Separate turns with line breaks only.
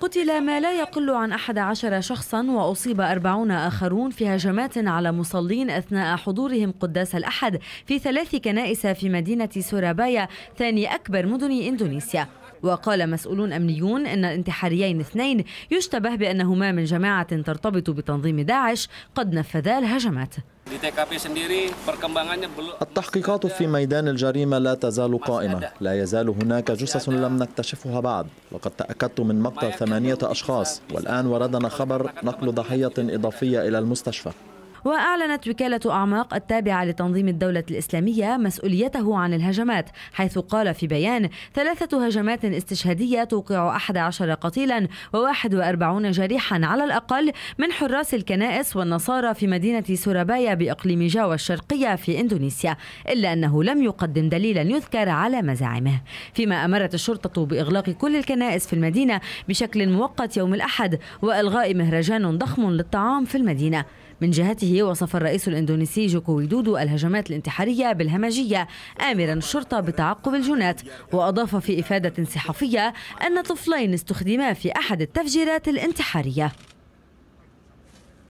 قتل ما لا يقل عن 11 شخصا وأصيب 40 آخرون في هجمات على مصلين أثناء حضورهم قداس الأحد في ثلاث كنائس في مدينة سورابايا ثاني أكبر مدن إندونيسيا وقال مسؤولون أمنيون أن الانتحاريين اثنين يشتبه بأنهما من جماعة ترتبط بتنظيم داعش قد نفذا الهجمات
التحقيقات في ميدان الجريمة لا تزال قائمة لا يزال هناك جثث لم نكتشفها بعد وقد تأكدت من مقتل ثمانية أشخاص والآن وردنا خبر نقل ضحية إضافية إلى المستشفى
وأعلنت وكالة أعماق التابعة لتنظيم الدولة الإسلامية مسؤوليته عن الهجمات حيث قال في بيان ثلاثة هجمات استشهادية توقع 11 قتيلا و41 جريحا على الأقل من حراس الكنائس والنصارى في مدينة سورابايا بإقليم جاوة الشرقية في إندونيسيا إلا أنه لم يقدم دليلا يذكر على مزاعمه فيما أمرت الشرطة بإغلاق كل الكنائس في المدينة بشكل مؤقت يوم الأحد وإلغاء مهرجان ضخم للطعام في المدينة من جهته وصف الرئيس الإندونيسي جوكو ويدودو الهجمات الانتحارية بالهمجية آمرا الشرطة بتعقب الجنات وأضاف في إفادة صحفية أن طفلين استخدما في أحد التفجيرات الانتحارية